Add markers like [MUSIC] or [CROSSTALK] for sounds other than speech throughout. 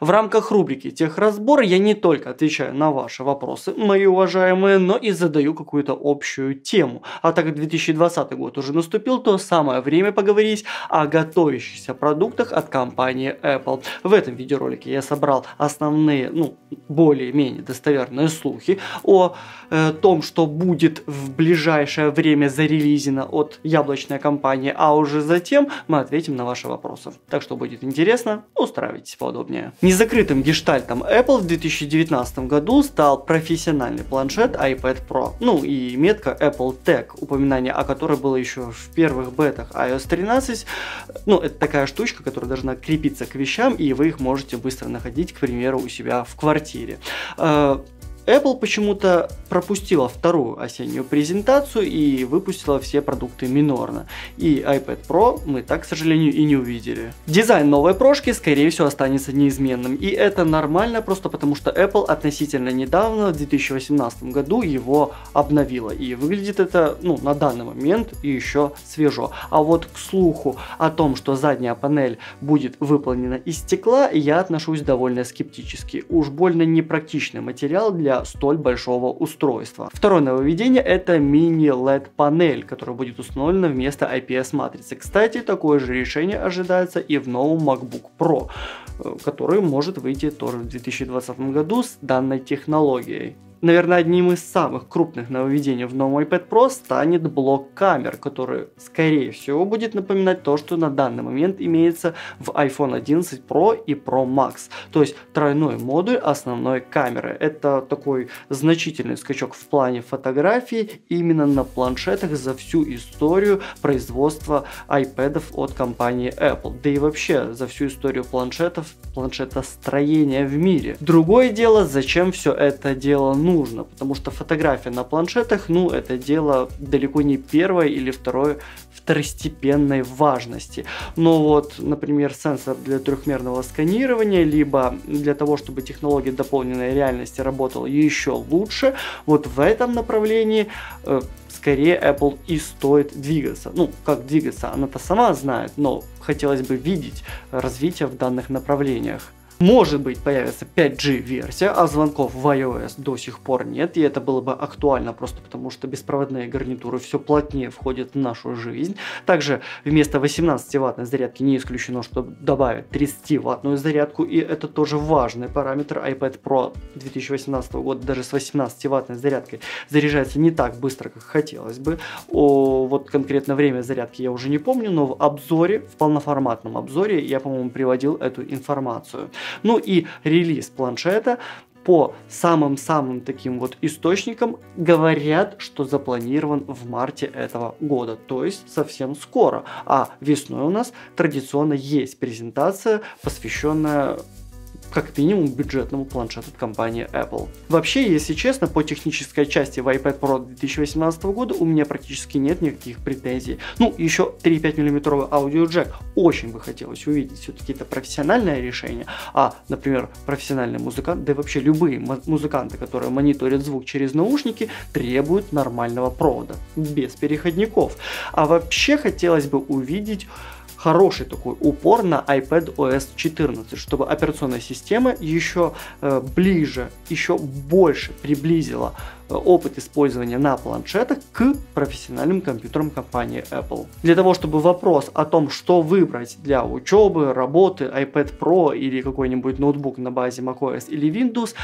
В рамках рубрики «Техразбор» я не только отвечаю на ваши вопросы, мои уважаемые, но и задаю какую-то общую тему. А так как 2020 год уже наступил, то самое время поговорить о готовящихся продуктах от компании Apple. В этом видеоролике я собрал основные, ну, более-менее достоверные слухи о э, том, что будет в ближайшее время зарелизено от яблочной компании, а уже затем мы ответим на ваши вопросы. Так что будет интересно, устраивайтесь поудобнее. Незакрытым гештальтом Apple в 2019 году стал профессиональный планшет iPad Pro. Ну и метка Apple Tag, упоминание о которой было еще в первых бетах iOS 13. Ну, это такая штучка, которая должна крепиться к вещам, и вы их можете быстро находить, к примеру, у себя в квартире. Э, Apple почему-то пропустила вторую осеннюю презентацию и выпустила все продукты минорно. И iPad Pro мы так, к сожалению, и не увидели. Дизайн новой прошки, скорее всего, останется неизменным. И это нормально, просто потому что Apple относительно недавно, в 2018 году, его обновила. И выглядит это, ну, на данный момент еще свежо. А вот к слуху о том, что задняя панель будет выполнена из стекла, я отношусь довольно скептически. Уж больно непрактичный материал для для столь большого устройства. Второе нововведение это мини-LED панель, которая будет установлена вместо IPS матрицы. Кстати, такое же решение ожидается и в новом MacBook Pro, э, который может выйти тоже в 2020 году с данной технологией наверное, одним из самых крупных нововведений в новом iPad Pro станет блок камер, который, скорее всего, будет напоминать то, что на данный момент имеется в iPhone 11 Pro и Pro Max. То есть тройной модуль основной камеры. Это такой значительный скачок в плане фотографии именно на планшетах за всю историю производства iPad от компании Apple. Да и вообще за всю историю планшетов, планшетостроения в мире. Другое дело, зачем все это дело нужно нужно, потому что фотография на планшетах, ну, это дело далеко не первое или второе второстепенной важности. Но вот, например, сенсор для трехмерного сканирования, либо для того, чтобы технология дополненной реальности работала еще лучше, вот в этом направлении э, скорее Apple и стоит двигаться. Ну, как двигаться, она-то сама знает, но хотелось бы видеть развитие в данных направлениях. Может быть появится 5G-версия, а звонков в iOS до сих пор нет, и это было бы актуально просто потому, что беспроводные гарнитуры все плотнее входят в нашу жизнь. Также вместо 18-ваттной зарядки не исключено, что добавят 30-ваттную зарядку, и это тоже важный параметр. iPad Pro 2018 года даже с 18-ваттной зарядкой заряжается не так быстро, как хотелось бы. О, вот конкретно время зарядки я уже не помню, но в обзоре, в полноформатном обзоре я, по-моему, приводил эту информацию. Ну и релиз планшета по самым-самым таким вот источникам говорят, что запланирован в марте этого года, то есть совсем скоро. А весной у нас традиционно есть презентация, посвященная как минимум бюджетному планшету от компании Apple. Вообще, если честно, по технической части в iPad Pro 2018 года у меня практически нет никаких претензий. Ну, еще 3,5 мм аудиоджек очень бы хотелось увидеть. Все-таки это профессиональное решение, а, например, профессиональный музыкант, да и вообще любые музыканты, которые мониторят звук через наушники, требуют нормального провода, без переходников. А вообще хотелось бы увидеть хороший такой упор на iPad OS 14, чтобы операционная система еще э, ближе, еще больше приблизила э, опыт использования на планшетах к профессиональным компьютерам компании Apple. Для того, чтобы вопрос о том, что выбрать для учебы, работы, iPad Pro или какой-нибудь ноутбук на базе macOS или Windows,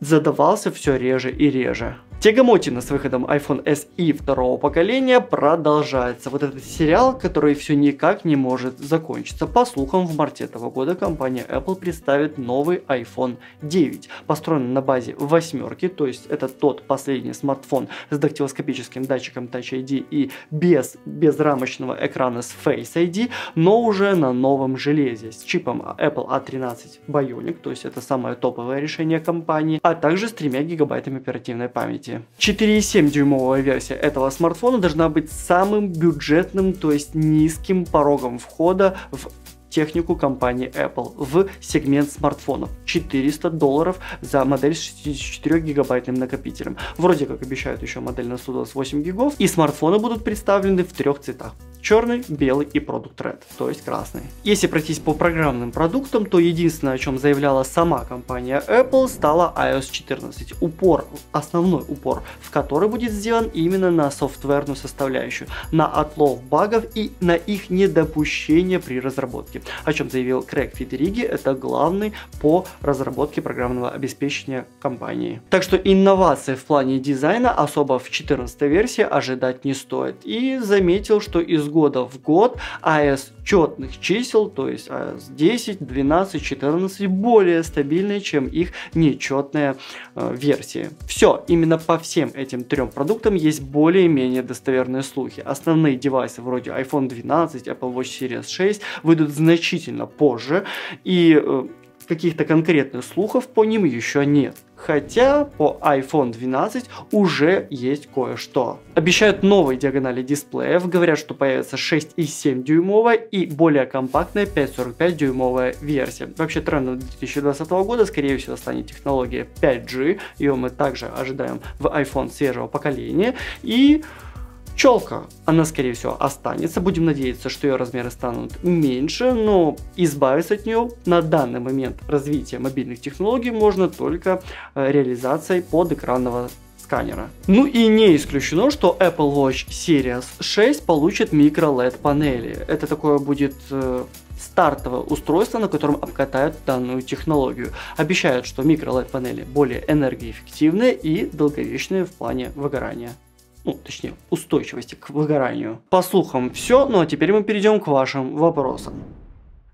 задавался все реже и реже. Тягомотина с выходом iPhone SE второго поколения продолжается. Вот этот сериал, который все никак не может закончиться. По слухам, в марте этого года компания Apple представит новый iPhone 9, построенный на базе восьмерки, то есть это тот последний смартфон с дактилоскопическим датчиком Touch ID и без безрамочного экрана с Face ID, но уже на новом железе с чипом Apple A13 а Bionic, то есть это самое топовое решение компании, а также с 3 гигабайтами оперативной памяти версии. 4,7 дюймовая версия этого смартфона должна быть самым бюджетным, то есть низким порогом входа в технику компании Apple в сегмент смартфонов. 400 долларов за модель с 64 гигабайтным накопителем. Вроде как обещают еще модель на 128 гигов. И смартфоны будут представлены в трех цветах. Черный, белый и продукт Red, то есть красный. Если пройтись по программным продуктам, то единственное, о чем заявляла сама компания Apple, стала iOS 14. Упор, основной упор, в который будет сделан именно на софтверную составляющую, на отлов багов и на их недопущение при разработке о чем заявил Крэг Федериги, это главный по разработке программного обеспечения компании. Так что инновации в плане дизайна особо в 14 версии ожидать не стоит. И заметил, что из года в год iOS а четных чисел, то есть 10, 12, 14 более стабильные, чем их нечетная версия. Все, именно по всем этим трем продуктам есть более-менее достоверные слухи. Основные девайсы вроде iPhone 12, Apple Watch Series 6 выйдут значительно позже, и э, каких-то конкретных слухов по ним еще нет. Хотя по iPhone 12 уже есть кое-что. Обещают новые диагонали дисплеев, говорят, что появится 6,7 дюймовая и более компактная 5,45 дюймовая версия. Вообще трендом 2020 года скорее всего станет технология 5G, ее мы также ожидаем в iPhone свежего поколения и Челка, она скорее всего останется, будем надеяться, что ее размеры станут меньше, но избавиться от нее на данный момент развития мобильных технологий можно только э, реализацией подэкранного сканера. Ну и не исключено, что Apple Watch Series 6 получит микро LED панели. Это такое будет э, стартовое устройство, на котором обкатают данную технологию. Обещают, что микро LED панели более энергоэффективные и долговечные в плане выгорания ну, точнее, устойчивости к выгоранию. По слухам все, ну а теперь мы перейдем к вашим вопросам.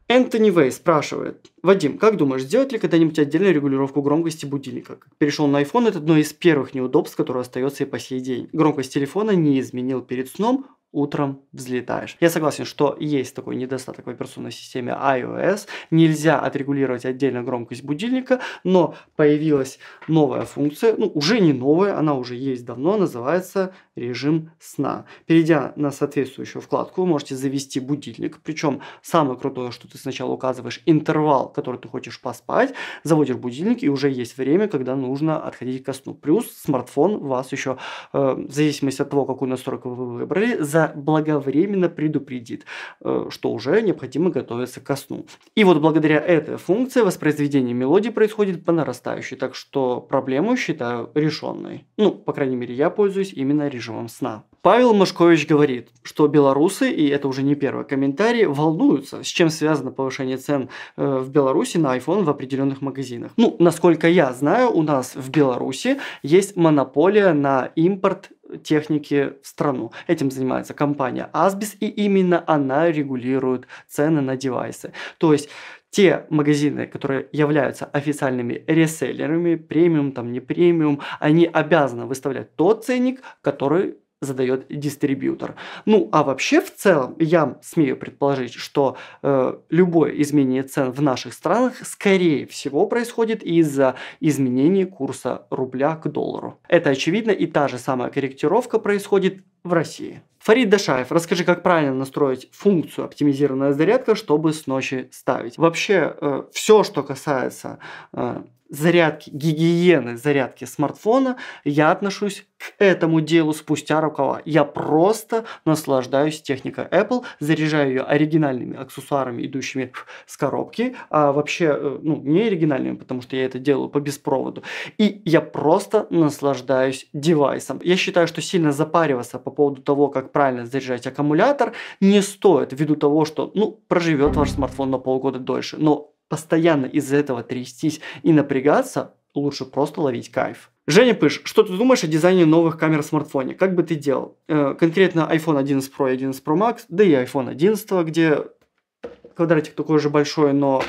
Энтони Вей спрашивает. Вадим, как думаешь, сделать ли когда-нибудь отдельную регулировку громкости будильника? Перешел на iPhone, это одно из первых неудобств, которое остается и по сей день. Громкость телефона не изменил перед сном, утром взлетаешь. Я согласен, что есть такой недостаток в операционной системе iOS. Нельзя отрегулировать отдельно громкость будильника, но появилась новая функция, ну уже не новая, она уже есть давно, называется режим сна. Перейдя на соответствующую вкладку, вы можете завести будильник, причем самое крутое, что ты сначала указываешь интервал, который ты хочешь поспать, заводишь будильник и уже есть время, когда нужно отходить ко сну. Плюс смартфон вас еще, э, в зависимости от того, какую настройку вы выбрали, за это благовременно предупредит, э, что уже необходимо готовиться ко сну. И вот благодаря этой функции воспроизведение мелодии происходит по нарастающей, так что проблему считаю решенной. Ну, по крайней мере, я пользуюсь именно режимом сна. Павел Машкович говорит, что белорусы, и это уже не первый комментарий, волнуются, с чем связано повышение цен э, в Беларуси на iPhone в определенных магазинах. Ну, насколько я знаю, у нас в Беларуси есть монополия на импорт техники в страну. Этим занимается компания Asbis, и именно она регулирует цены на девайсы. То есть те магазины, которые являются официальными реселлерами, премиум, там не премиум, они обязаны выставлять тот ценник, который задает дистрибьютор. Ну, а вообще в целом я смею предположить, что э, любое изменение цен в наших странах, скорее всего, происходит из-за изменения курса рубля к доллару. Это очевидно, и та же самая корректировка происходит в России. Фарид Дашаев, расскажи, как правильно настроить функцию оптимизированная зарядка, чтобы с ночи ставить. Вообще, э, все, что касается э, зарядки, гигиены зарядки смартфона, я отношусь к этому делу спустя рукава. Я просто наслаждаюсь техникой Apple, заряжаю ее оригинальными аксессуарами, идущими с коробки, а вообще, э, ну, не оригинальными, потому что я это делаю по беспроводу. И я просто наслаждаюсь девайсом. Я считаю, что сильно запариваться по поводу того, как правильно заряжать аккумулятор, не стоит, ввиду того, что, ну, проживет ваш смартфон на полгода дольше. Но постоянно из-за этого трястись и напрягаться, лучше просто ловить кайф. Женя Пыш, что ты думаешь о дизайне новых камер в смартфоне? Как бы ты делал? Э, конкретно iPhone 11 Pro и 11 Pro Max, да и iPhone 11, где квадратик такой же большой, но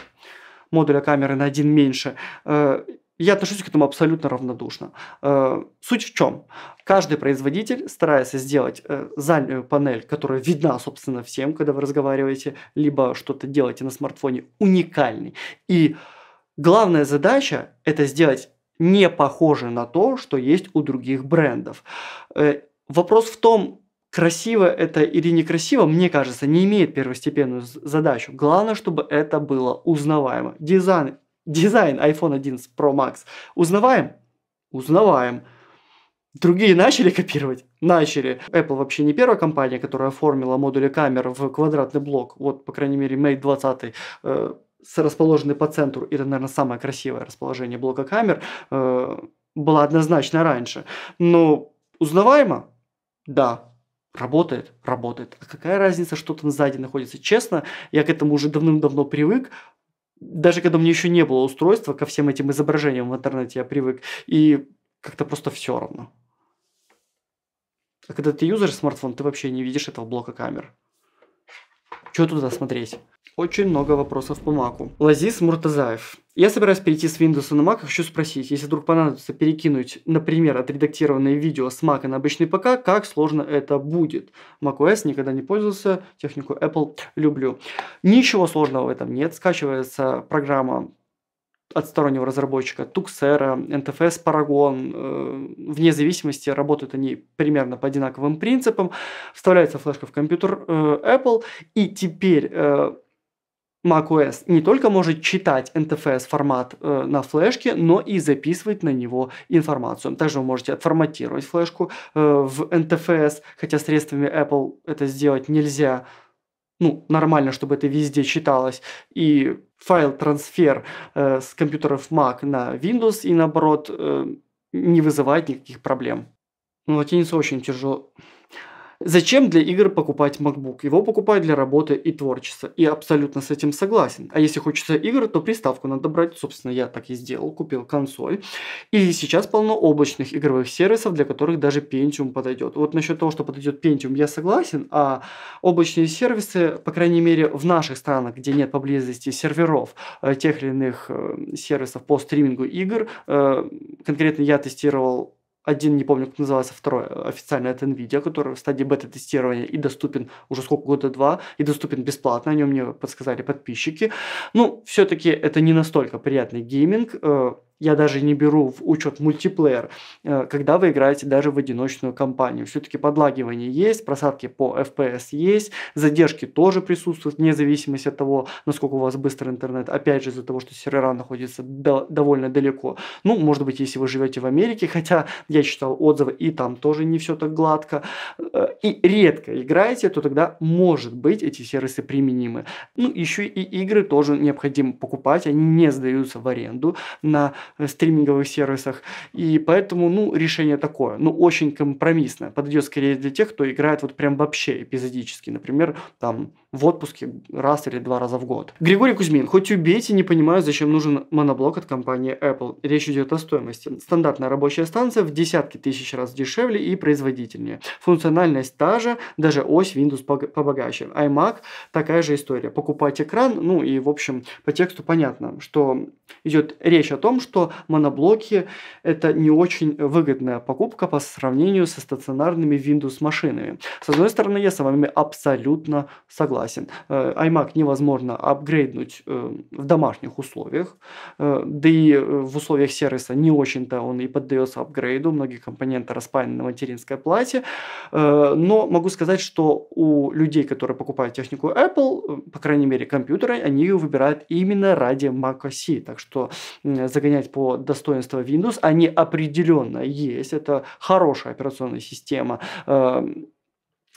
модуля камеры на один меньше. Э, я отношусь к этому абсолютно равнодушно. Э, суть в чем? Каждый производитель, старается сделать э, заднюю э, панель, которая видна, собственно, всем, когда вы разговариваете, либо что-то делаете на смартфоне, уникальный. И главная задача – это сделать не похоже на то, что есть у других брендов. Вопрос в том, красиво это или некрасиво, мне кажется, не имеет первостепенную задачу. Главное, чтобы это было узнаваемо. Дизайн Дизайн iPhone 11 Pro Max. Узнаваем? Узнаваем. Другие начали копировать? Начали. Apple вообще не первая компания, которая оформила модули камер в квадратный блок. Вот, по крайней мере, Mate 20 э, расположенный по центру. Это, наверное, самое красивое расположение блока камер. Э, была однозначно раньше. Но узнаваемо? Да. Работает? Работает. А какая разница, что там сзади находится? Честно, я к этому уже давным-давно привык даже когда у меня еще не было устройства, ко всем этим изображениям в интернете я привык, и как-то просто все равно. А когда ты юзаешь смартфон, ты вообще не видишь этого блока камер. Что туда смотреть? Очень много вопросов по Маку. Лазис Муртазаев. Я собираюсь перейти с Windows на Mac, хочу спросить, если вдруг понадобится перекинуть, например, отредактированное видео с Mac на обычный ПК, как сложно это будет? macOS никогда не пользовался, технику Apple люблю. Ничего сложного в этом нет, скачивается программа от стороннего разработчика, Tuxera, NTFS, Paragon, вне зависимости, работают они примерно по одинаковым принципам, вставляется флешка в компьютер э, Apple, и теперь э, macOS не только может читать NTFS формат э, на флешке, но и записывать на него информацию. Также вы можете отформатировать флешку э, в NTFS, хотя средствами Apple это сделать нельзя. Ну, нормально, чтобы это везде читалось. И файл трансфер э, с компьютеров Mac на Windows и наоборот э, не вызывает никаких проблем. Ну, латиница очень тяжело. Зачем для игр покупать MacBook? Его покупают для работы и творчества. И абсолютно с этим согласен. А если хочется игр, то приставку надо брать. Собственно, я так и сделал. Купил консоль. И сейчас полно облачных игровых сервисов, для которых даже Pentium подойдет. Вот насчет того, что подойдет Pentium, я согласен. А облачные сервисы, по крайней мере, в наших странах, где нет поблизости серверов э, тех или иных э, сервисов по стримингу игр, э, конкретно я тестировал один, не помню, как назывался, второй э, официально от NVIDIA, который в стадии бета-тестирования и доступен уже сколько года два, и доступен бесплатно, о нем мне подсказали подписчики. Ну, все-таки это не настолько приятный гейминг, э, я даже не беру в учет мультиплеер, э, когда вы играете даже в одиночную кампанию. Все-таки подлагивание есть, просадки по FPS есть, задержки тоже присутствуют, вне зависимости от того, насколько у вас быстрый интернет. Опять же, из-за того, что сервера находятся до- довольно далеко. Ну, может быть, если вы живете в Америке, хотя я читал отзывы, и там тоже не все так гладко, э, и редко играете, то тогда, может быть, эти сервисы применимы. Ну, еще и игры тоже необходимо покупать, они не сдаются в аренду на стриминговых сервисах. И поэтому, ну, решение такое, ну, очень компромиссное. Подойдет скорее для тех, кто играет вот прям вообще эпизодически. Например, там в отпуске раз или два раза в год. Григорий Кузьмин. Хоть убейте, не понимаю, зачем нужен моноблок от компании Apple. Речь идет о стоимости. Стандартная рабочая станция в десятки тысяч раз дешевле и производительнее. Функциональность та же, даже ось Windows побогаче. iMac такая же история. Покупать экран, ну и в общем по тексту понятно, что идет речь о том, что моноблоки это не очень выгодная покупка по сравнению со стационарными Windows машинами. С одной стороны, я с вами абсолютно согласен согласен. Э, iMac невозможно апгрейднуть э, в домашних условиях, э, да и в условиях сервиса не очень-то он и поддается апгрейду, многие компоненты распаяны на материнской плате, но могу сказать, что у людей, которые покупают технику Apple, по крайней мере компьютеры, они ее выбирают именно ради Mac OS, так что загонять по достоинству Windows они определенно есть, это хорошая операционная система,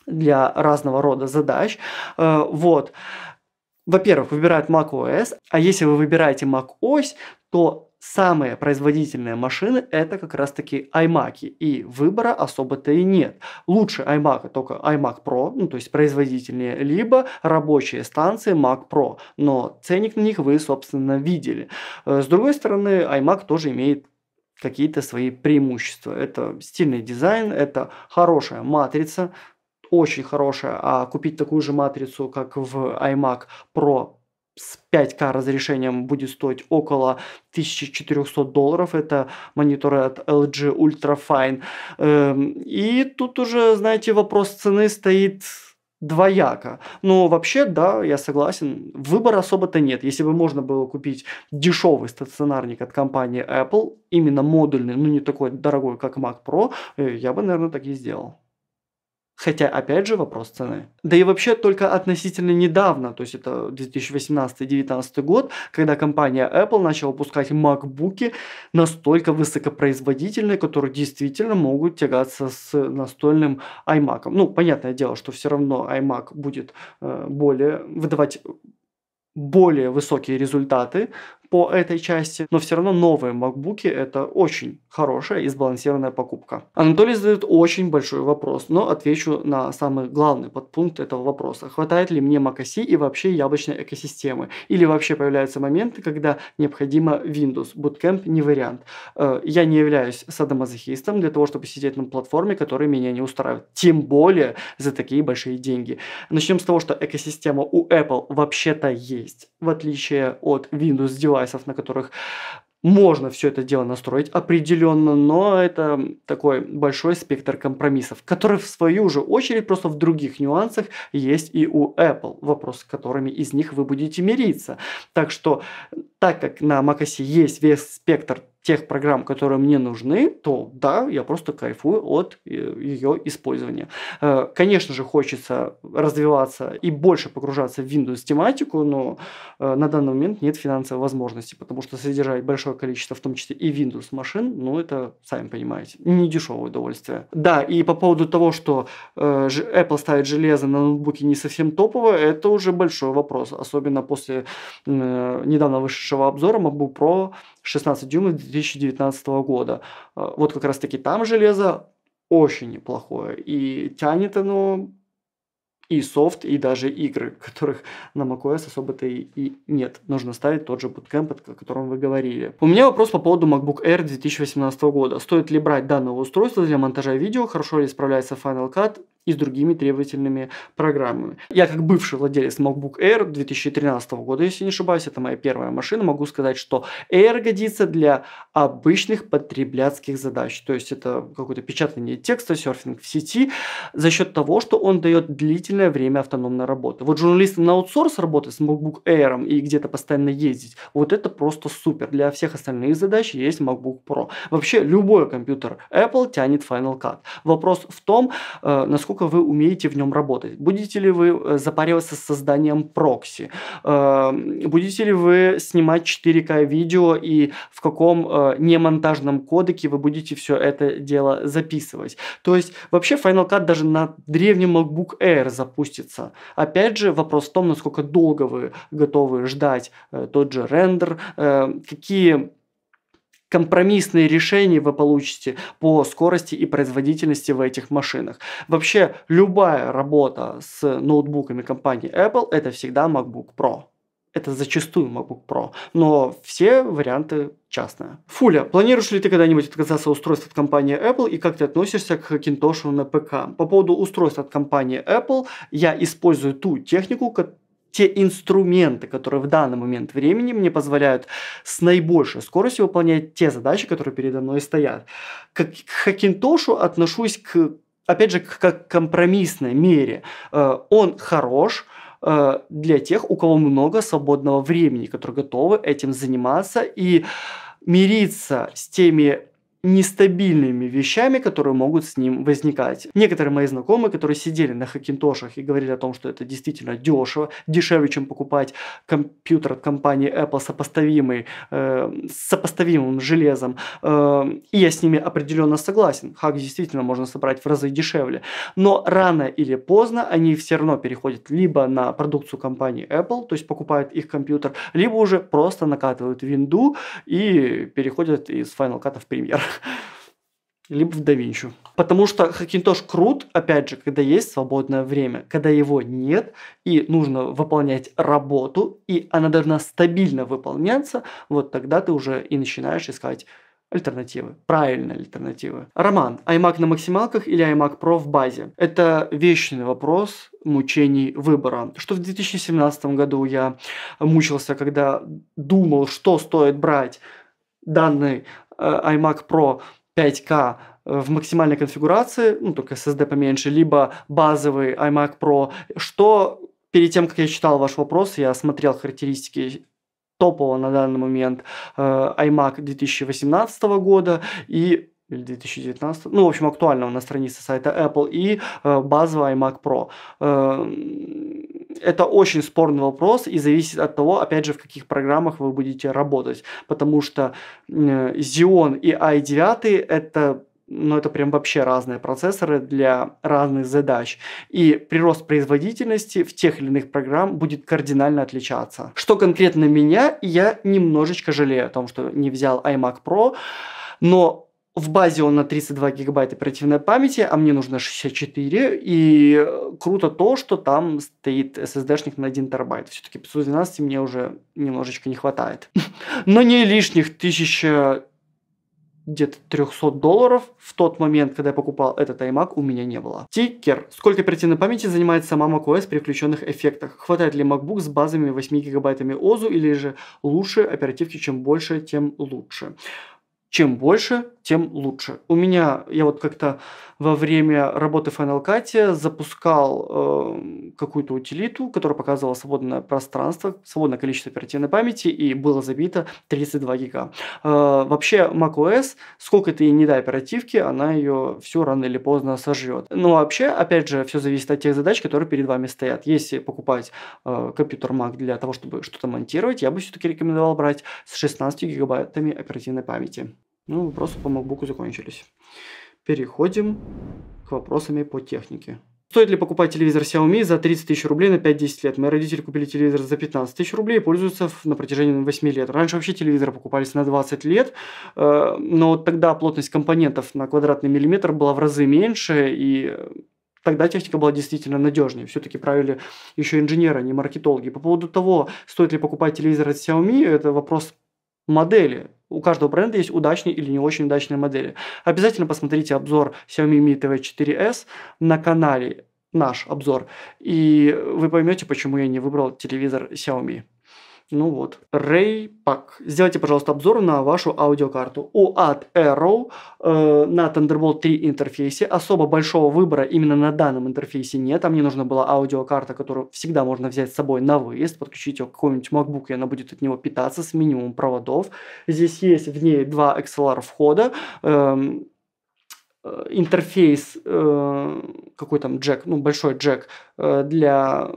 для разного рода задач. Э, вот. Во-первых, выбирают macOS, а если вы выбираете macOS, то самые производительные машины это как раз таки iMac, и выбора особо-то и нет. Лучше iMac только iMac Pro, ну то есть производительные, либо рабочие станции Mac Pro, но ценник на них вы, собственно, видели. Э, с другой стороны, iMac тоже имеет какие-то свои преимущества. Это стильный дизайн, это хорошая матрица, очень хорошая, а купить такую же матрицу, как в iMac Pro с 5К разрешением будет стоить около 1400 долларов. Это мониторы от LG UltraFine. Fine. Эм, и тут уже, знаете, вопрос цены стоит двояко. Но вообще, да, я согласен, выбора особо-то нет. Если бы можно было купить дешевый стационарник от компании Apple, именно модульный, но не такой дорогой, как Mac Pro, э, я бы, наверное, так и сделал. Хотя, опять же, вопрос цены. Да и вообще только относительно недавно, то есть это 2018-2019 год, когда компания Apple начала выпускать MacBook настолько высокопроизводительные, которые действительно могут тягаться с настольным iMac. Ну, понятное дело, что все равно iMac будет э, более выдавать более высокие результаты по этой части, но все равно новые MacBook это очень хорошая и сбалансированная покупка. Анатолий задает очень большой вопрос, но отвечу на самый главный подпункт этого вопроса. Хватает ли мне macOS и вообще яблочной экосистемы? Или вообще появляются моменты, когда необходимо Windows? Bootcamp не вариант. Э, я не являюсь садомазохистом для того, чтобы сидеть на платформе, которая меня не устраивает. Тем более за такие большие деньги. Начнем с того, что экосистема у Apple вообще-то есть, в отличие от Windows девайса девайсов, на которых можно все это дело настроить определенно, но это такой большой спектр компромиссов, который в свою же очередь просто в других нюансах есть и у Apple, вопрос с которыми из них вы будете мириться. Так что, так как на macOS есть весь спектр тех программ, которые мне нужны, то да, я просто кайфую от э, ее использования. Э, конечно же, хочется развиваться и больше погружаться в Windows тематику, но э, на данный момент нет финансовой возможности, потому что содержать большое количество, в том числе и Windows машин, ну это, сами понимаете, не дешевое удовольствие. Да, и по поводу того, что Apple ставит железо на ноутбуке не совсем топовое, это уже большой вопрос, особенно после недавно вышедшего обзора MacBook Pro 16 дюймов 2019 года. А, вот как раз таки там железо очень неплохое. И тянет оно и софт, и даже игры, [LAUGHS] которых на macOS особо-то и, и нет. Нужно ставить тот же Bootcamp, о котором вы говорили. У меня вопрос по поводу MacBook Air 2018 года. Стоит ли брать данное устройство для монтажа видео? Хорошо ли справляется Final Cut? и с другими требовательными программами. Я как бывший владелец MacBook Air 2013 года, если не ошибаюсь, это моя первая машина, могу сказать, что Air годится для обычных потребляцких задач. То есть это какое-то печатание текста, серфинг в сети, за счет того, что он дает длительное время автономной работы. Вот журналистам на аутсорс работать с MacBook Air и где-то постоянно ездить, вот это просто супер. Для всех остальных задач есть MacBook Pro. Вообще любой компьютер Apple тянет Final Cut. Вопрос в том, э, насколько насколько вы умеете в нем работать. Будете ли вы э, запариваться с созданием прокси? Эм, будете ли вы снимать 4К видео и в каком э, немонтажном кодеке вы будете все это дело записывать? То есть вообще Final Cut даже на древнем MacBook Air запустится. Опять же вопрос в том, насколько долго вы готовы ждать э, тот же рендер, эм, какие компромиссные решения вы получите по скорости и производительности в этих машинах. Вообще, любая работа с ноутбуками компании Apple – это всегда MacBook Pro. Это зачастую MacBook Pro, но все варианты частная. Фуля, планируешь ли ты когда-нибудь отказаться от устройств от компании Apple и как ты относишься к Кинтошу на ПК? По поводу устройств от компании Apple, я использую ту технику, те инструменты, которые в данный момент времени мне позволяют с наибольшей скоростью выполнять те задачи, которые передо мной стоят. Как к Хакинтошу отношусь к опять же, как компромиссной мере. Э, он хорош, э, для тех, у кого много свободного времени, которые готовы этим заниматься и мириться с теми нестабильными вещами, которые могут с ним возникать. Некоторые мои знакомые, которые сидели на хакинтошах и говорили о том, что это действительно дешево, дешевле, чем покупать компьютер от компании Apple сопоставимый, э, с сопоставимым железом. Э, и я с ними определенно согласен. Хак действительно можно собрать в разы дешевле. Но рано или поздно они все равно переходят либо на продукцию компании Apple, то есть покупают их компьютер, либо уже просто накатывают винду и переходят из Final Cut в Premiere либо в Давинчу, Потому что Hackintosh крут, опять же, когда есть свободное время, когда его нет, и нужно выполнять работу, и она должна стабильно выполняться, вот тогда ты уже и начинаешь искать альтернативы, правильные альтернативы. Роман, iMac на максималках или iMac Pro в базе? Это вечный вопрос мучений выбора. Что в 2017 году я мучился, когда думал, что стоит брать данный Э, iMac Pro 5 k э, в максимальной конфигурации, ну, только SSD поменьше, либо базовый iMac Pro, что перед тем, как я читал ваш вопрос, я смотрел характеристики топового на данный момент э, iMac 2018 года и или 2019, ну, в общем, актуального на странице сайта Apple и э, базовый iMac Pro. Э, это очень спорный вопрос и зависит от того, опять же, в каких программах вы будете работать. Потому что Xeon и i9 это но ну, это прям вообще разные процессоры для разных задач. И прирост производительности в тех или иных программ будет кардинально отличаться. Что конкретно меня, я немножечко жалею о том, что не взял iMac Pro, но в базе он на 32 гигабайта оперативной памяти, а мне нужно 64. И э, круто то, что там стоит SSD-шник на 1 терабайт. Все-таки 512 мне уже немножечко не хватает. [LAUGHS] Но не лишних тысяч где-то 300 долларов в тот момент, когда я покупал этот iMac, у меня не было. Тикер. Сколько оперативной памяти занимает сама macOS при включенных эффектах? Хватает ли MacBook с базами 8 гигабайтами ОЗУ или же лучше оперативки, чем больше, тем лучше? Чем больше, тем лучше. У меня, я вот как-то во время работы в Final Cut запускал э, какую-то утилиту, которая показывала свободное пространство, свободное количество оперативной памяти, и было забито 32 гига. Э, вообще macOS, сколько ты ей не дай оперативки, она ее все рано или поздно сожрет. Но ну, а вообще, опять же, все зависит от тех задач, которые перед вами стоят. Если покупать э, компьютер Mac для того, чтобы что-то монтировать, я бы все-таки рекомендовал брать с 16 гигабайтами оперативной памяти. Ну, вопросы по MacBook закончились. Переходим к вопросами по технике. Стоит ли покупать телевизор Xiaomi за 30 тысяч рублей на 5-10 лет? Мои родители купили телевизор за 15 тысяч рублей и пользуются на протяжении 8 лет. Раньше вообще телевизоры покупались на 20 лет, э, но тогда плотность компонентов на квадратный миллиметр была в разы меньше, и тогда техника была действительно надежнее. Все-таки правили еще инженеры, а не маркетологи. По поводу того, стоит ли покупать телевизор от Xiaomi, это вопрос модели у каждого бренда есть удачные или не очень удачные модели. Обязательно посмотрите обзор Xiaomi Mi TV 4S на канале наш обзор, и вы поймете, почему я не выбрал телевизор Xiaomi. Ну вот, Raypack. Сделайте, пожалуйста, обзор на вашу аудиокарту. У от Arrow э, на Thunderbolt 3 интерфейсе особо большого выбора именно на данном интерфейсе нет. Там мне нужна была аудиокарта, которую всегда можно взять с собой на выезд, подключить ее к какому-нибудь MacBook, и она будет от него питаться с минимумом проводов. Здесь есть в ней два XLR входа. Эм, э, интерфейс, э, какой там джек, ну большой джек э, для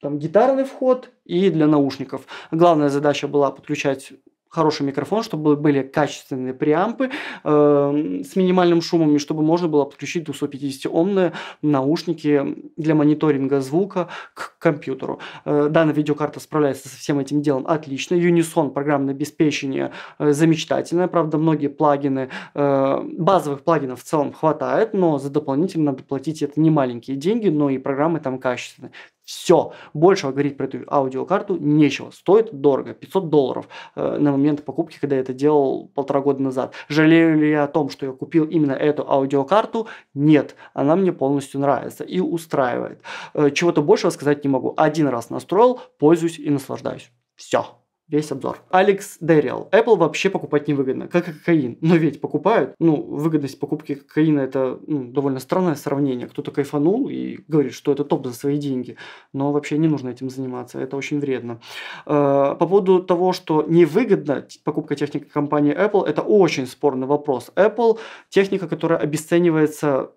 там гитарный вход и для наушников. Главная задача была подключать хороший микрофон, чтобы были качественные преампы э, с минимальным шумом, и чтобы можно было подключить 250-омные наушники для мониторинга звука к компьютеру. Э, данная видеокарта справляется со всем этим делом отлично. Unison программное обеспечение э, замечательное. Правда, многие плагины, э, базовых плагинов в целом хватает, но за дополнительно надо платить это не маленькие деньги, но и программы там качественные. Все. больше говорить про эту аудиокарту нечего. Стоит дорого. 500 долларов э, на момент покупки, когда я это делал полтора года назад. Жалею ли я о том, что я купил именно эту аудиокарту? Нет. Она мне полностью нравится и устраивает. Э, чего-то большего сказать не могу. Один раз настроил, пользуюсь и наслаждаюсь. Все весь обзор. Алекс Дэриал. Apple вообще покупать невыгодно, как и кокаин. Но ведь покупают. Ну, выгодность покупки кокаина это ну, довольно странное сравнение. Кто-то кайфанул и говорит, что это топ за свои деньги. Но вообще не нужно этим заниматься, это очень вредно. Э, по поводу того, что невыгодно покупка техники компании Apple, это очень спорный вопрос. Apple техника, которая обесценивается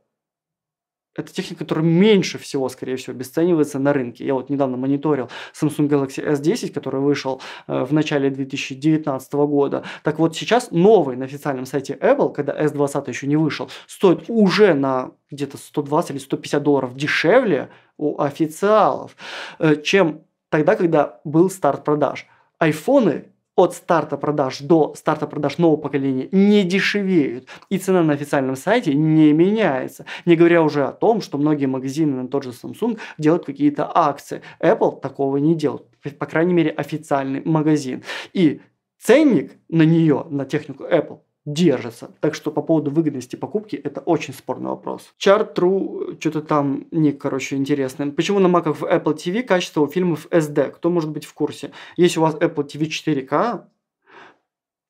это техника, которая меньше всего, скорее всего, обесценивается на рынке. Я вот недавно мониторил Samsung Galaxy S10, который вышел э, в начале 2019 года. Так вот, сейчас новый на официальном сайте Apple, когда S20 еще не вышел, стоит уже на где-то 120 или 150 долларов дешевле у официалов, э, чем тогда, когда был старт продаж. Айфоны от старта продаж до старта продаж нового поколения не дешевеют. И цена на официальном сайте не меняется. Не говоря уже о том, что многие магазины на тот же Samsung делают какие-то акции. Apple такого не делает. По крайней мере, официальный магазин. И ценник на нее, на технику Apple, держится, Так что по поводу выгодности покупки это очень спорный вопрос. Chart True, что-то там не, короче, интересный. Почему на маках в Apple TV качество у фильмов SD? Кто может быть в курсе? Если у вас Apple TV 4K,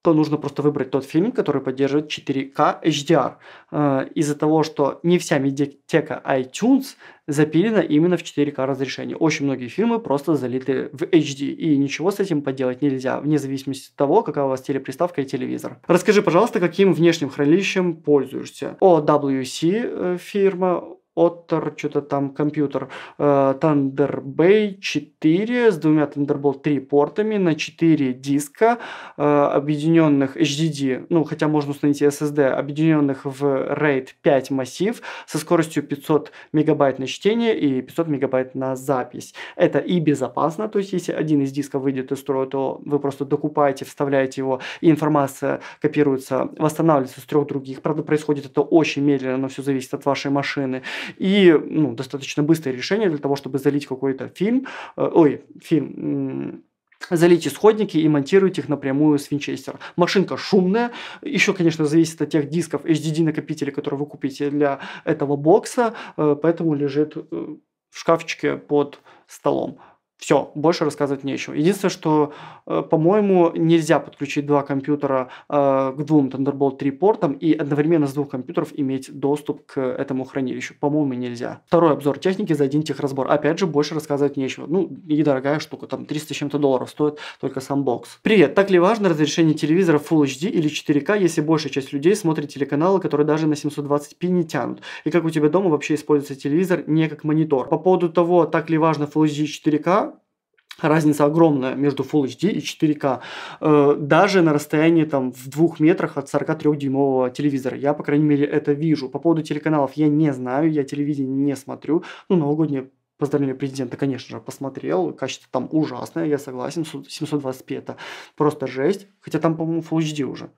то нужно просто выбрать тот фильм, который поддерживает 4К HDR. Э, из-за того, что не вся медиатека iTunes запилена именно в 4К разрешении. Очень многие фильмы просто залиты в HD, и ничего с этим поделать нельзя, вне зависимости от того, какая у вас телеприставка и телевизор. Расскажи, пожалуйста, каким внешним хранилищем пользуешься? OWC э, фирма Otter, что-то там компьютер, э, Thunder Bay 4 с двумя Thunderbolt 3 портами на 4 диска, э, объединенных HDD, ну, хотя можно установить SSD, объединенных в RAID 5 массив со скоростью 500 мегабайт на чтение и 500 мегабайт на запись. Это и безопасно, то есть если один из дисков выйдет из строя, то вы просто докупаете, вставляете его, и информация копируется, восстанавливается с трех других. Правда, происходит это очень медленно, но все зависит от вашей машины. И ну, достаточно быстрое решение для того, чтобы залить какой-то фильм, э, ой, фильм, залить исходники и монтировать их напрямую с винчестера. Машинка шумная, еще, конечно, зависит от тех дисков HDD накопителей, которые вы купите для этого бокса, э, поэтому лежит э, в шкафчике под столом. Все, больше рассказывать нечего. Единственное, что, э, по-моему, нельзя подключить два компьютера э, к двум Thunderbolt 3 портам и одновременно с двух компьютеров иметь доступ к этому хранилищу. По-моему, нельзя. Второй обзор техники за один техразбор. Опять же, больше рассказывать нечего. Ну, и дорогая штука, там 300 с чем-то долларов стоит только сам бокс. Привет, так ли важно разрешение телевизора Full HD или 4 k если большая часть людей смотрит телеканалы, которые даже на 720p не тянут? И как у тебя дома вообще используется телевизор не как монитор? По поводу того, так ли важно Full HD 4 k Разница огромная между Full HD и 4К. Э, даже на расстоянии там, в двух метрах от 43-дюймового телевизора. Я, по крайней мере, это вижу. По поводу телеканалов я не знаю, я телевидение не смотрю. Ну, новогоднее поздравление президента, конечно же, посмотрел. Качество там ужасное, я согласен. 720p это просто жесть. Хотя там, по-моему, Full HD уже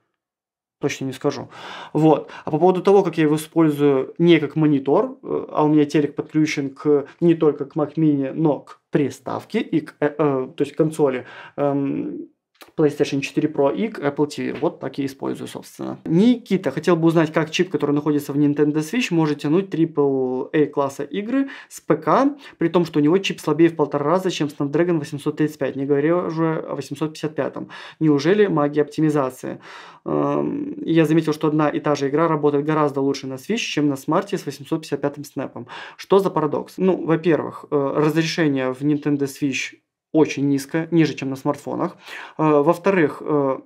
точно не скажу. Вот. А по поводу того, как я его использую не как монитор, э, а у меня телек подключен к, не только к Mac Mini, но к приставке и к, э, э, то есть к консоли, эм, PlayStation 4 Pro и к Apple TV. Вот так я использую, собственно. Никита, хотел бы узнать, как чип, который находится в Nintendo Switch, может тянуть AAA класса игры с ПК, при том, что у него чип слабее в полтора раза, чем Snapdragon 835, не говоря уже о 855. Неужели магия оптимизации? Эм, я заметил, что одна и та же игра работает гораздо лучше на Switch, чем на смарте с 855 снэпом. Что за парадокс? Ну, во-первых, э, разрешение в Nintendo Switch очень низко, ниже, чем на смартфонах. Э, во-вторых, э,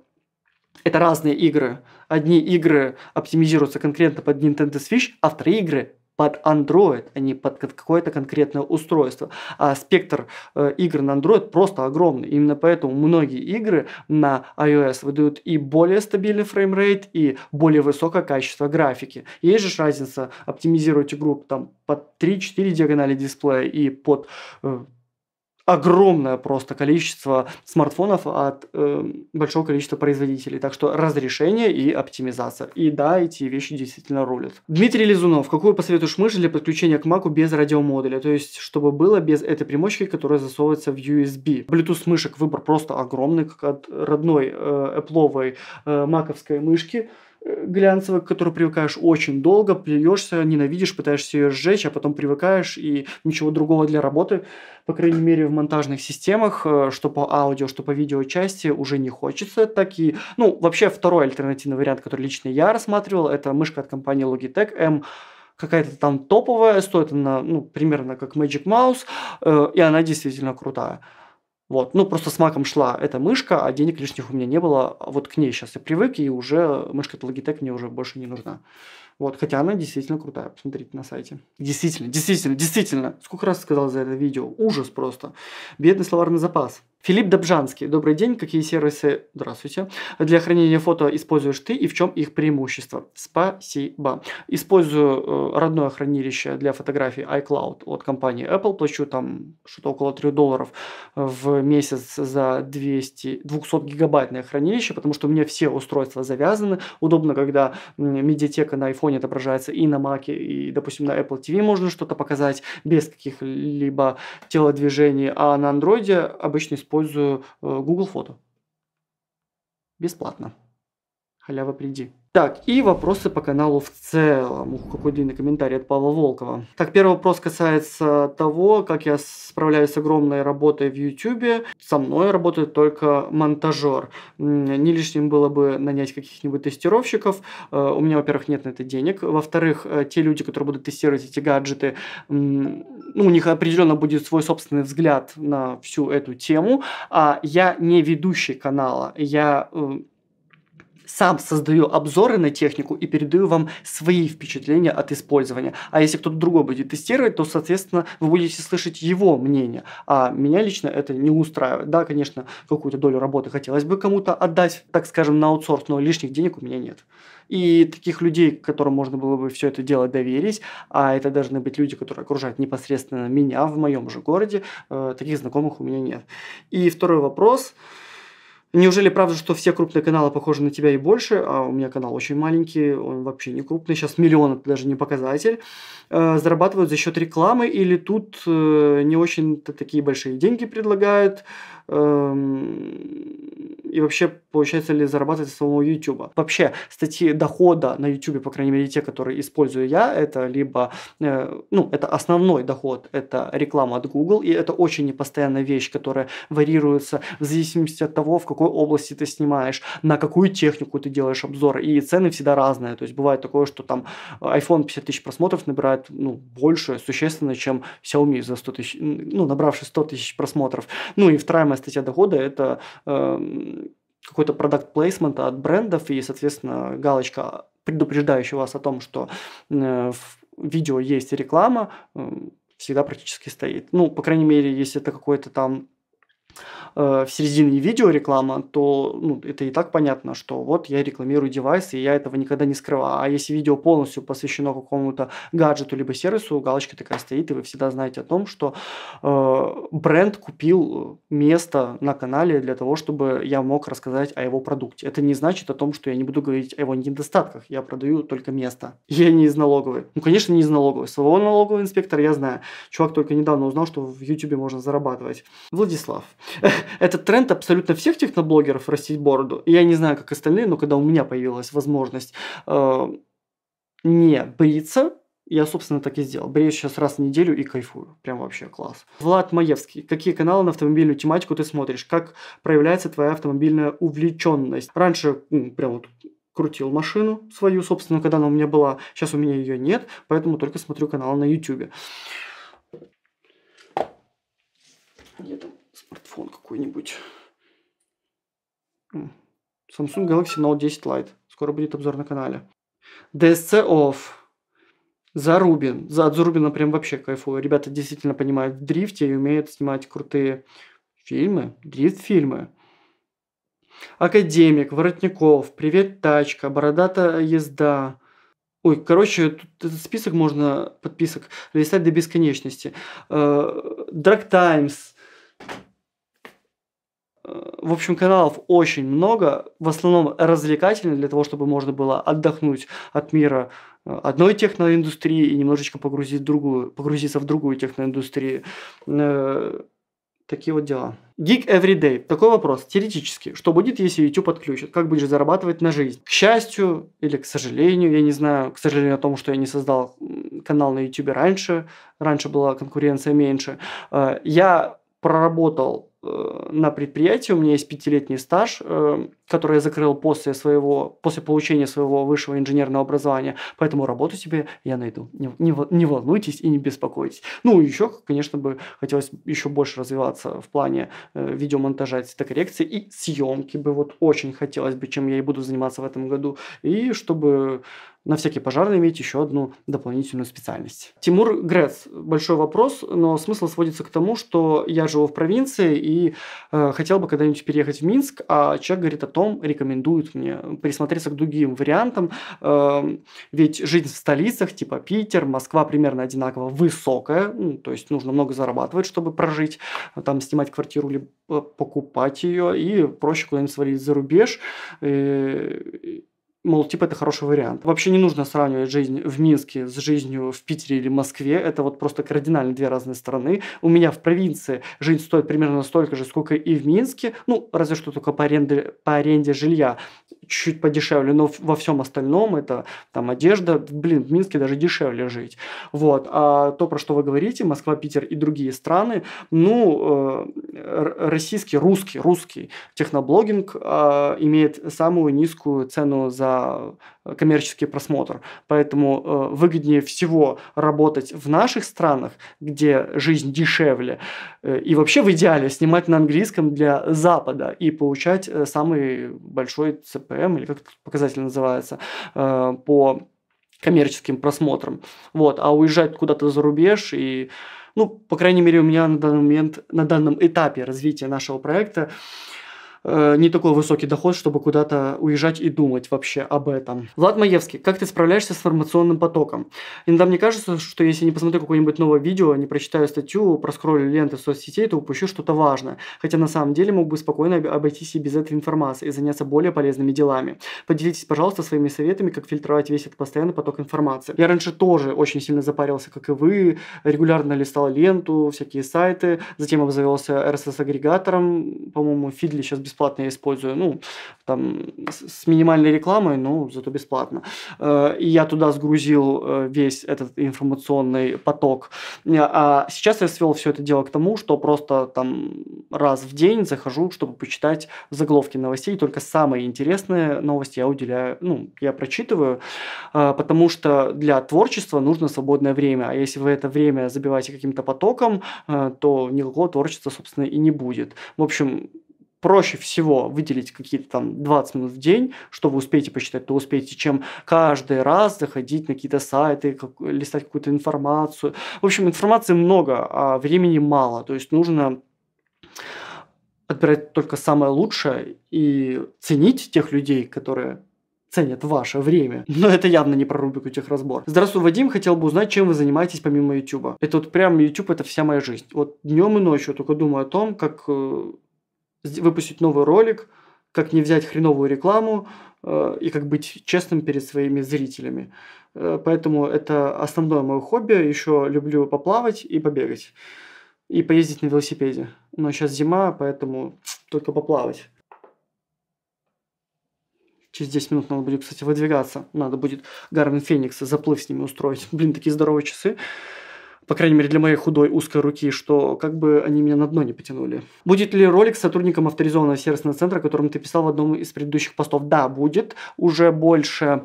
это разные игры. Одни игры оптимизируются конкретно под Nintendo Switch, а вторые игры под Android, а не под какое-то конкретное устройство. А спектр э, игр на Android просто огромный. Именно поэтому многие игры на iOS выдают и более стабильный фреймрейт, и более высокое качество графики. Есть же разница оптимизировать игру там, под 3-4 диагонали дисплея и под э, огромное просто количество смартфонов от э, большого количества производителей. Так что разрешение и оптимизация. И да, эти вещи действительно рулят. Дмитрий Лизунов, какую посоветуешь мышь для подключения к Маку без радиомодуля? То есть, чтобы было без этой примочки, которая засовывается в USB. Bluetooth мышек выбор просто огромный, как от родной э, Apple э, маковской мышки. Э, глянцевая, к которой привыкаешь очень долго, плюешься, ненавидишь, пытаешься ее сжечь, а потом привыкаешь, и ничего другого для работы, по крайней мере, в монтажных системах, э, что по аудио, что по видео части, уже не хочется. Так и, ну, вообще второй альтернативный вариант, который лично я рассматривал, это мышка от компании Logitech M какая-то там топовая, стоит она ну, примерно как Magic Mouse, э, и она действительно крутая. Вот. Ну, просто с маком шла эта мышка, а денег лишних у меня не было. А вот к ней сейчас я привык, и уже мышка Logitech мне уже больше не нужна. Вот, хотя она действительно крутая, посмотрите на сайте. Действительно, действительно, действительно. Сколько раз сказал за это видео? Ужас просто. Бедный словарный запас. Филипп Добжанский. Добрый день. Какие сервисы, здравствуйте, для хранения фото используешь ты и в чем их преимущество? Спасибо. Использую э, родное хранилище для фотографий iCloud от компании Apple. Плачу там что-то около 3 долларов в месяц за 200, 200 гигабайтное хранилище, потому что у меня все устройства завязаны. Удобно, когда медиатека на iPhone телефоне отображается, и на Mac, и, допустим, на Apple TV можно что-то показать без каких-либо телодвижений, а на Android обычно использую э, Google фото. Бесплатно. Халява приди. Так, и вопросы по каналу в целом. Ух, какой длинный комментарий от Павла Волкова. Так, первый вопрос касается того, как я справляюсь с огромной работой в YouTube. Со мной работает только монтажер. Не лишним было бы нанять каких-нибудь тестировщиков. Э, у меня, во-первых, нет на это денег. Во-вторых, э, те люди, которые будут тестировать эти гаджеты, ну, у них определенно будет свой собственный взгляд на всю эту тему. А я не ведущий канала. Я э, сам создаю обзоры на технику и передаю вам свои впечатления от использования. А если кто-то другой будет тестировать, то, соответственно, вы будете слышать его мнение. А меня лично это не устраивает. Да, конечно, какую-то долю работы хотелось бы кому-то отдать, так скажем, на аутсорс, но лишних денег у меня нет. И таких людей, которым можно было бы все это дело доверить, а это должны быть люди, которые окружают непосредственно меня в моем же городе, э, таких знакомых у меня нет. И второй вопрос. Вопрос Неужели правда, что все крупные каналы похожи на тебя и больше? А у меня канал очень маленький, он вообще не крупный. Сейчас миллион это даже не показатель. Э, зарабатывают за счет рекламы или тут э, не очень-то такие большие деньги предлагают? Эм, и вообще получается ли зарабатывать с самого YouTube. Вообще, статьи дохода на YouTube, по крайней мере, те, которые использую я, это либо, э, ну, это основной доход, это реклама от Google, и это очень непостоянная вещь, которая варьируется в зависимости от того, в какой области ты снимаешь, на какую технику ты делаешь обзор, и цены всегда разные, то есть бывает такое, что там iPhone 50 тысяч просмотров набирает, ну, больше, существенно, чем Xiaomi за 100 тысяч, ну, набравший 100 тысяч просмотров. Ну, и вторая моя статья дохода – это эм, какой-то продукт плейсмент от брендов и, соответственно, галочка, предупреждающая вас о том, что э, в видео есть реклама, эм, всегда практически стоит. Ну, по крайней мере, если это какой-то там Э, в середине видео реклама, то ну, это и так понятно, что вот я рекламирую девайс, и я этого никогда не скрываю. А если видео полностью посвящено какому-то гаджету либо сервису, галочка такая стоит, и вы всегда знаете о том, что э, бренд купил место на канале для того, чтобы я мог рассказать о его продукте. Это не значит о том, что я не буду говорить о его недостатках. Я продаю только место. Я не из налоговой. Ну, конечно, не из налоговой. Своего налогового инспектора я знаю. Чувак только недавно узнал, что в YouTube можно зарабатывать. Владислав. [LAUGHS] этот тренд абсолютно всех техноблогеров растить бороду. Я не знаю, как остальные, но когда у меня появилась возможность э, не бриться, я, собственно, так и сделал. Брею сейчас раз в неделю и кайфую. Прям вообще класс. Влад Маевский. Какие каналы на автомобильную тематику ты смотришь? Как проявляется твоя автомобильная увлеченность? Раньше, ну, прям вот крутил машину свою, собственно, когда она у меня была. Сейчас у меня ее нет, поэтому только смотрю каналы на YouTube. Где там? телефон какой-нибудь. Samsung Galaxy Note 10 Lite. Скоро будет обзор на канале. DSC Off. Зарубин. За, от Зарубина прям вообще кайфово. Ребята действительно понимают в дрифте и умеют снимать крутые фильмы. Дрифт-фильмы. Академик, Воротников, Привет, Тачка, бородатая Езда. Ой, короче, тут этот список можно, подписок, листать до бесконечности. Драг э, Таймс. В общем, каналов очень много, в основном развлекательных, для того, чтобы можно было отдохнуть от мира э, одной техноиндустрии и немножечко погрузить в другую, погрузиться в другую техноиндустрию. Э, такие вот дела. Geek Everyday. Такой вопрос. Теоретически. Что будет, если YouTube отключат? Как будешь зарабатывать на жизнь? К счастью или к сожалению, я не знаю. К сожалению о том, что я не создал канал на YouTube раньше. Раньше была конкуренция меньше. Э, я проработал Э, на предприятии, у меня есть пятилетний стаж, э, который я закрыл после, своего, после получения своего высшего инженерного образования. Поэтому работу себе я найду. Не, не, не волнуйтесь и не беспокойтесь. Ну, еще, конечно, бы хотелось еще больше развиваться в плане э, видеомонтажа, цветокоррекции и съемки бы вот очень хотелось бы, чем я и буду заниматься в этом году. И чтобы на всякий пожар иметь еще одну дополнительную специальность. Тимур Грец. Большой вопрос, но смысл сводится к тому, что я живу в провинции и э, хотел бы когда-нибудь переехать в Минск, а человек говорит о том, потом рекомендуют мне присмотреться к другим вариантам, эм, ведь жизнь в столицах, типа Питер, Москва примерно одинаково высокая, ну, то есть нужно много зарабатывать, чтобы прожить, там снимать квартиру, или покупать ее, и проще куда-нибудь свалить за рубеж. Э, Мол, типа это хороший вариант. Вообще не нужно сравнивать жизнь в Минске с жизнью в Питере или Москве. Это вот просто кардинально две разные страны. У меня в провинции жизнь стоит примерно столько же, сколько и в Минске. Ну, разве что только по аренде, по аренде жилья чуть подешевле, но во всем остальном это там одежда, блин, в Минске даже дешевле жить. Вот. А то, про что вы говорите, Москва, Питер и другие страны, ну, э, российский, русский, русский техноблогинг э, имеет самую низкую цену за за э, коммерческий просмотр. Поэтому э, выгоднее всего работать в наших странах, где жизнь дешевле, э, и вообще в идеале снимать на английском для Запада и получать самый большой ЦПМ, эм, или как это показатель называется, по коммерческим просмотрам. Вот. А уезжать куда-то за рубеж и ну, по крайней мере, у меня на данный момент, на данном этапе развития нашего проекта э, Э, не такой высокий доход, чтобы куда-то уезжать и думать вообще об этом. Влад Маевский, как ты справляешься с информационным потоком? Иногда мне кажется, что если не посмотрю какое-нибудь новое видео, не прочитаю статью, проскроллю ленты соцсетей, то упущу что-то важное. Хотя на самом деле мог бы спокойно обойтись и без этой информации и заняться более полезными делами. Поделитесь, пожалуйста, своими советами, как фильтровать весь этот постоянный поток информации. Я раньше тоже очень сильно запарился, как и вы, регулярно листал ленту, всякие сайты, затем обзавелся RSS-агрегатором, по-моему, Фидли сейчас без бесплатно я использую, ну, там, с минимальной рекламой, но зато бесплатно. Э, и я туда сгрузил э, весь этот информационный поток. Э, а сейчас я свел все это дело к тому, что просто там раз в день захожу, чтобы почитать заголовки новостей, только самые интересные новости я уделяю, ну, я прочитываю, потому что для творчества нужно свободное время, а если вы это время забиваете каким-то потоком, то никакого творчества, собственно, и не будет. В общем, проще всего выделить какие-то там 20 минут в день, что вы успеете почитать, то успеете, чем каждый раз заходить на какие-то сайты, как, листать какую-то информацию. В общем, информации много, а времени мало. То есть нужно отбирать только самое лучшее и ценить тех людей, которые ценят ваше время. Но это явно не про рубрику техразбор. Здравствуй, Вадим. Хотел бы узнать, чем вы занимаетесь помимо YouTube. Это вот прям YouTube, это вся моя жизнь. Вот днем и ночью только думаю о том, как э, выпустить новый ролик, как не взять хреновую рекламу э, и как быть честным перед своими зрителями. Э, поэтому это основное мое хобби. Еще люблю поплавать и побегать. И поездить на велосипеде. Но сейчас зима, поэтому только поплавать. Через 10 минут надо будет, кстати, выдвигаться. Надо будет Гарвин Феникса заплыв с ними устроить. [LAUGHS] Блин, такие здоровые часы по крайней мере для моей худой узкой руки, что как бы они меня на дно не потянули. Будет ли ролик с сотрудником авторизованного сервисного центра, о котором ты писал в одном из предыдущих постов? Да, будет. Уже больше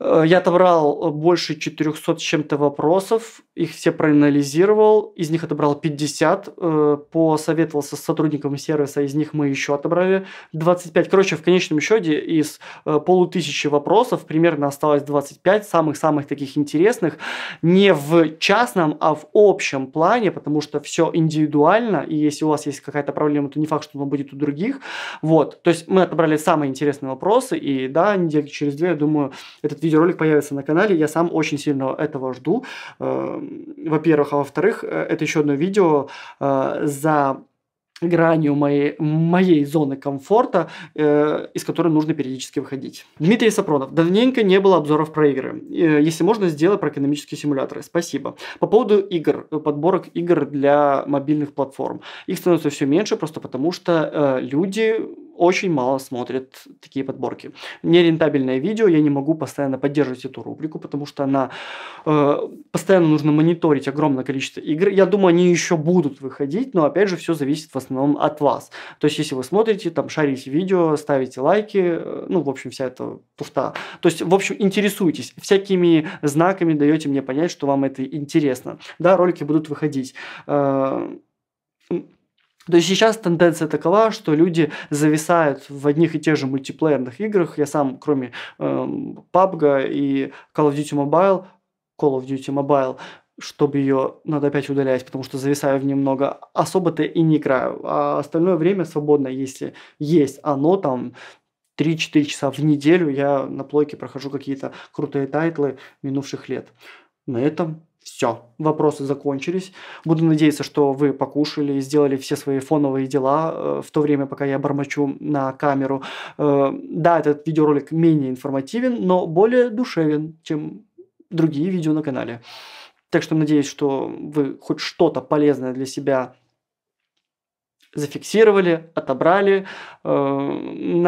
Э, я отобрал э, больше 400 с чем-то вопросов, их все проанализировал, из них отобрал 50, э, посоветовался с сотрудником сервиса, из них мы еще отобрали 25. Короче, в конечном счете из полутысячи вопросов примерно осталось 25 самых-самых таких интересных, не в частном, а в общем плане, потому что все индивидуально, и если у вас есть какая-то проблема, то не факт, что она будет у других. Вот, то есть мы отобрали самые интересные вопросы, и да, недели через две, я думаю, этот видеоролик появится на канале. Я сам очень сильно этого жду. Эм, во-первых, а во-вторых, э, это еще одно видео э, за гранью моей, моей зоны комфорта, э, из которой нужно периодически выходить. Дмитрий Сапронов. Давненько не было обзоров про игры. Э, если можно, сделай про экономические симуляторы. Спасибо. По поводу игр, подборок игр для мобильных платформ. Их становится все меньше просто потому, что э, люди очень мало смотрят такие подборки. Нерентабельное видео, я не могу постоянно поддерживать эту рубрику, потому что она э, постоянно нужно мониторить огромное количество игр. Я думаю, они еще будут выходить, но опять же все зависит в основном от вас. То есть, если вы смотрите, там шарите видео, ставите лайки, э, ну, в общем, вся эта туфта. То есть, в общем, интересуйтесь. Всякими знаками даете мне понять, что вам это интересно. Да, ролики будут выходить. Э, то есть сейчас тенденция такова, что люди зависают в одних и тех же мультиплеерных играх. Я сам, кроме эм, PUBG и Call of Duty Mobile, Call of Duty Mobile, чтобы ее надо опять удалять, потому что зависаю в немного. Особо-то и не играю. А остальное время свободно, если есть оно там 3-4 часа в неделю я на плойке прохожу какие-то крутые тайтлы минувших лет. На этом все, вопросы закончились. Буду надеяться, что вы покушали и сделали все свои фоновые дела э, в то время, пока я бормочу на камеру. Э, да, этот видеоролик менее информативен, но более душевен, чем другие видео на канале. Так что надеюсь, что вы хоть что-то полезное для себя зафиксировали, отобрали. Э,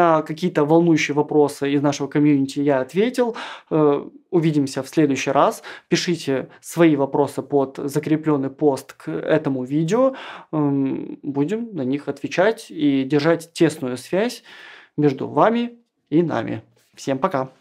на какие-то волнующие вопросы из нашего комьюнити я ответил. Э, увидимся в следующий раз. Пишите свои вопросы под закрепленный пост к этому видео. Эм, будем на них отвечать и держать тесную связь между вами и нами. Всем пока!